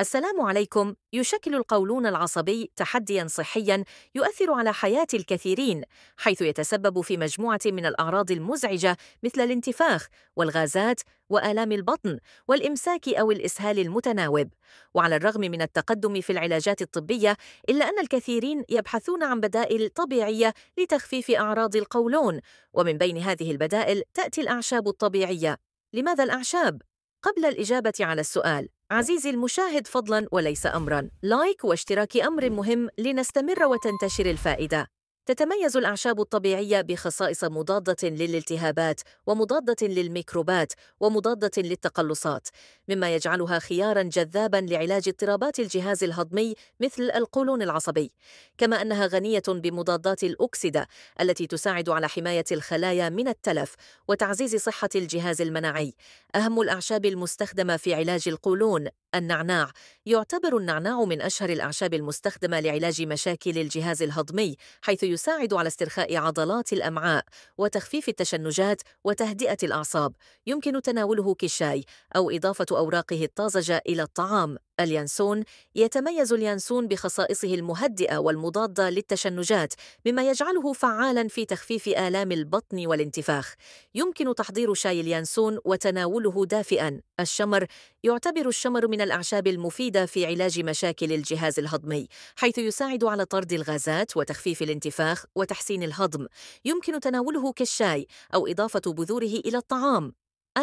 السلام عليكم يشكل القولون العصبي تحديا صحيا يؤثر على حياه الكثيرين حيث يتسبب في مجموعه من الاعراض المزعجه مثل الانتفاخ والغازات والام البطن والامساك او الاسهال المتناوب وعلى الرغم من التقدم في العلاجات الطبيه الا ان الكثيرين يبحثون عن بدائل طبيعيه لتخفيف اعراض القولون ومن بين هذه البدائل تاتي الاعشاب الطبيعيه لماذا الاعشاب قبل الإجابة على السؤال عزيزي المشاهد فضلاً وليس أمراً لايك واشتراك أمر مهم لنستمر وتنتشر الفائدة تتميز الأعشاب الطبيعية بخصائص مضادة للالتهابات ومضادة للميكروبات ومضادة للتقلصات، مما يجعلها خيارا جذابا لعلاج اضطرابات الجهاز الهضمي مثل القولون العصبي، كما أنها غنية بمضادات الأكسدة التي تساعد على حماية الخلايا من التلف وتعزيز صحة الجهاز المناعي. أهم الأعشاب المستخدمة في علاج القولون النعناع يعتبر النعناع من أشهر الأعشاب المستخدمة لعلاج مشاكل الجهاز الهضمي حيث يساعد على استرخاء عضلات الأمعاء وتخفيف التشنجات وتهدئة الأعصاب يمكن تناوله كالشاي أو إضافة أوراقه الطازجة إلى الطعام اليانسون يتميز اليانسون بخصائصه المهدئة والمضادة للتشنجات مما يجعله فعالا في تخفيف آلام البطن والانتفاخ يمكن تحضير شاي اليانسون وتناوله دافئا الشمر يعتبر الشمر من الأعشاب المفيدة في علاج مشاكل الجهاز الهضمي حيث يساعد على طرد الغازات وتخفيف الانتفاخ وتحسين الهضم يمكن تناوله كالشاي أو إضافة بذوره إلى الطعام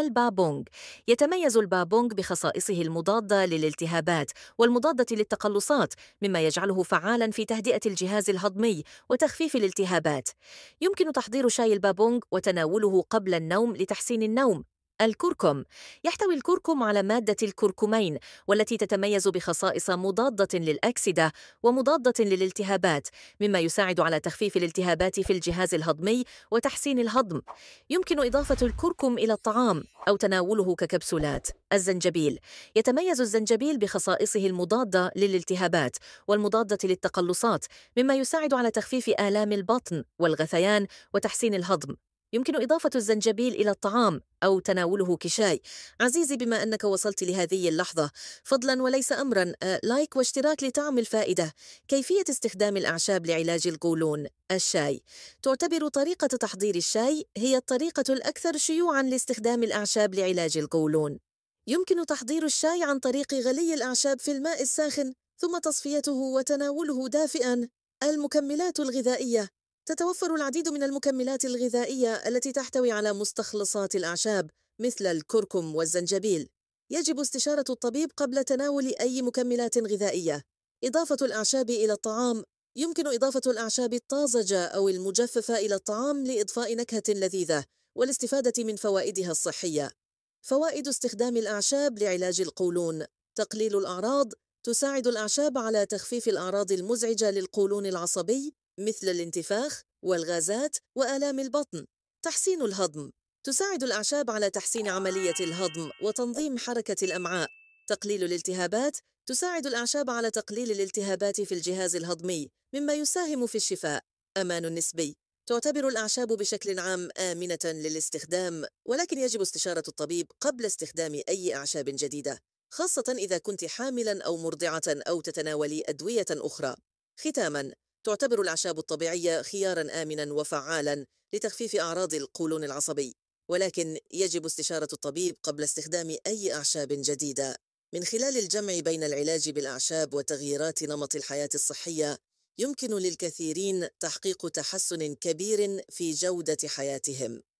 البابونج يتميز البابونج بخصائصه المضادة للالتهابات والمضادة للتقلصات مما يجعله فعالا في تهدئة الجهاز الهضمي وتخفيف الالتهابات يمكن تحضير شاي البابونج وتناوله قبل النوم لتحسين النوم الكركم يحتوي الكركم على مادة الكركمين والتي تتميز بخصائص مضادة للأكسدة ومضادة للالتهابات مما يساعد على تخفيف الالتهابات في الجهاز الهضمي وتحسين الهضم يمكن إضافة الكركم إلى الطعام أو تناوله ككبسولات الزنجبيل يتميز الزنجبيل بخصائصه المضادة للالتهابات والمضادة للتقلصات مما يساعد على تخفيف آلام البطن والغثيان وتحسين الهضم يمكن إضافة الزنجبيل إلى الطعام أو تناوله كشاي عزيزي بما أنك وصلت لهذه اللحظة فضلا وليس أمرا آه، لايك واشتراك لطعم الفائدة كيفية استخدام الأعشاب لعلاج القولون الشاي تعتبر طريقة تحضير الشاي هي الطريقة الأكثر شيوعا لاستخدام الأعشاب لعلاج القولون يمكن تحضير الشاي عن طريق غلي الأعشاب في الماء الساخن ثم تصفيته وتناوله دافئا المكملات الغذائية تتوفر العديد من المكملات الغذائية التي تحتوي على مستخلصات الأعشاب مثل الكركم والزنجبيل. يجب استشارة الطبيب قبل تناول أي مكملات غذائية. إضافة الأعشاب إلى الطعام يمكن إضافة الأعشاب الطازجة أو المجففة إلى الطعام لإضفاء نكهة لذيذة والاستفادة من فوائدها الصحية. فوائد استخدام الأعشاب لعلاج القولون تقليل الأعراض تساعد الأعشاب على تخفيف الأعراض المزعجة للقولون العصبي مثل الانتفاخ والغازات وآلام البطن تحسين الهضم تساعد الأعشاب على تحسين عملية الهضم وتنظيم حركة الأمعاء تقليل الالتهابات تساعد الأعشاب على تقليل الالتهابات في الجهاز الهضمي مما يساهم في الشفاء أمان نسبي تعتبر الأعشاب بشكل عام آمنة للاستخدام ولكن يجب استشارة الطبيب قبل استخدام أي أعشاب جديدة خاصة إذا كنت حاملا أو مرضعة أو تتناولي أدوية أخرى ختاما تعتبر الأعشاب الطبيعية خيارا آمنا وفعالا لتخفيف أعراض القولون العصبي ولكن يجب استشارة الطبيب قبل استخدام أي أعشاب جديدة من خلال الجمع بين العلاج بالأعشاب وتغييرات نمط الحياة الصحية يمكن للكثيرين تحقيق تحسن كبير في جودة حياتهم